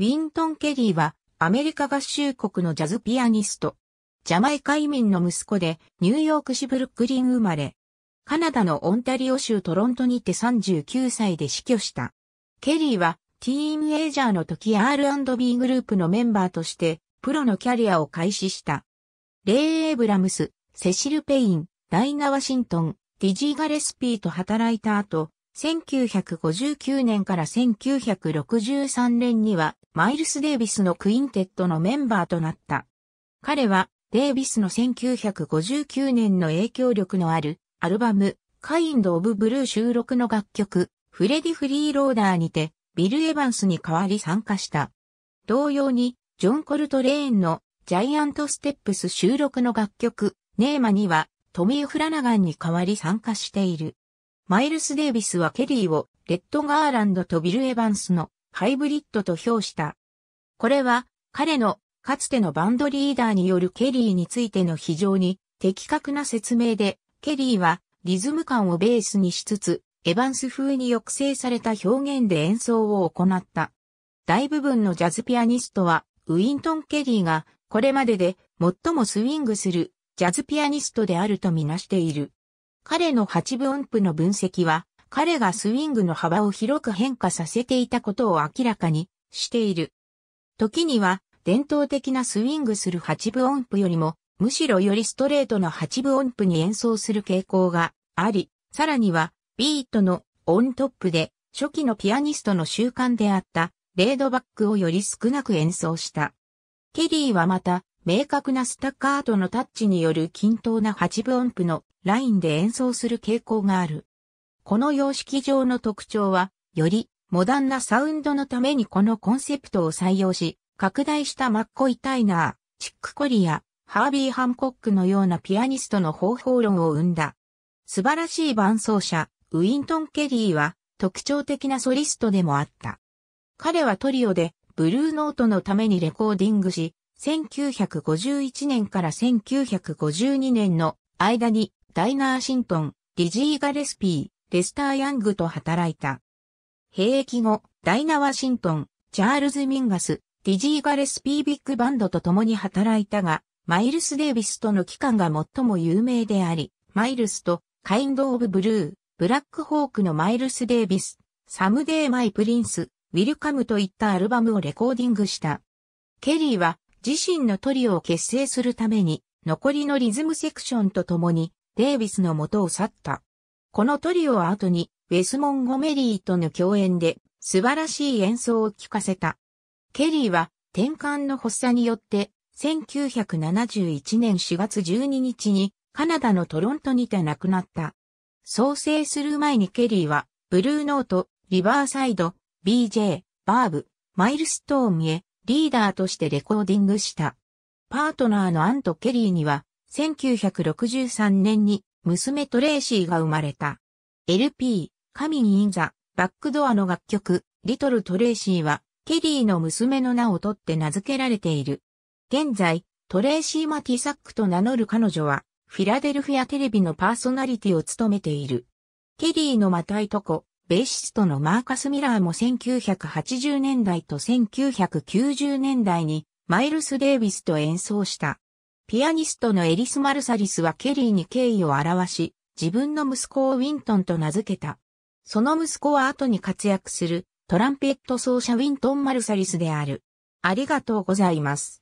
ウィントン・ケリーはアメリカ合衆国のジャズピアニスト。ジャマイカ移民の息子でニューヨーク市ブルックリン生まれ。カナダのオンタリオ州トロントにて39歳で死去した。ケリーはティーンエイジャーの時 R&B グループのメンバーとしてプロのキャリアを開始した。レイ・エブラムス、セシル・ペイン、ダイナ・ワシントン、ディジー・ガレスピーと働いた後、1959年から1963年にはマイルス・デイビスのクインテットのメンバーとなった。彼はデイビスの1959年の影響力のあるアルバムカインド・オブ・ブルー収録の楽曲フレディ・フリーローダーにてビル・エヴァンスに代わり参加した。同様にジョン・コルトレーンのジャイアント・ステップス収録の楽曲ネーマにはトミー・フラナガンに代わり参加している。マイルス・デイビスはケリーをレッド・ガーランドとビル・エヴァンスのハイブリッドと評した。これは彼のかつてのバンドリーダーによるケリーについての非常に的確な説明で、ケリーはリズム感をベースにしつつ、エヴァンス風に抑制された表現で演奏を行った。大部分のジャズピアニストは、ウィントン・ケリーがこれまでで最もスウィングするジャズピアニストであるとみなしている。彼の八分音符の分析は、彼がスイングの幅を広く変化させていたことを明らかにしている。時には、伝統的なスイングする八分音符よりも、むしろよりストレートな八分音符に演奏する傾向があり、さらには、ビートのオントップで、初期のピアニストの習慣であった、レードバックをより少なく演奏した。ケリーはまた、明確なスタッカートのタッチによる均等な8分音符のラインで演奏する傾向がある。この様式上の特徴は、よりモダンなサウンドのためにこのコンセプトを採用し、拡大したマッコイ・タイナー、チック・コリア、ハービー・ハンコックのようなピアニストの方法論を生んだ。素晴らしい伴奏者、ウィントン・ケリーは特徴的なソリストでもあった。彼はトリオでブルーノートのためにレコーディングし、1951年から1952年の間にダイナー・シントン、ディジー・ガレスピー、レスター・ヤングと働いた。兵役後、ダイナ・ワシントン、チャールズ・ミンガス、ディジー・ガレスピー・ビッグバンドと共に働いたが、マイルス・デイビスとの期間が最も有名であり、マイルスと、カインド・オブ・ブルー、ブラック・ホークのマイルス・デイビス、サムデイ・マイ・プリンス、ウィルカムといったアルバムをレコーディングした。ケリーは自身のトリオを結成するために、残りのリズムセクションと共に、デイビスの元を去った。このトリオは後に、ウェス・モンゴメリーとの共演で、素晴らしい演奏を聴かせた。ケリーは、転換の発作によって、1971年4月12日に、カナダのトロントにて亡くなった。創生する前にケリーは、ブルーノート、リバーサイド、BJ、バーブ、マイルストーンへ、リーダーとしてレコーディングした。パートナーのアント・ケリーには、1963年に娘トレーシーが生まれた。LP、神ン・インザ、バックドアの楽曲、リトル・トレーシーは、ケリーの娘の名を取って名付けられている。現在、トレーシー・マティサックと名乗る彼女は、フィラデルフィアテレビのパーソナリティを務めている。ケリーのまたいとこ、ベーシストのマーカス・ミラーも1980年代と1990年代にマイルス・デイビスと演奏した。ピアニストのエリス・マルサリスはケリーに敬意を表し、自分の息子をウィントンと名付けた。その息子は後に活躍するトランペット奏者ウィントン・マルサリスである。ありがとうございます。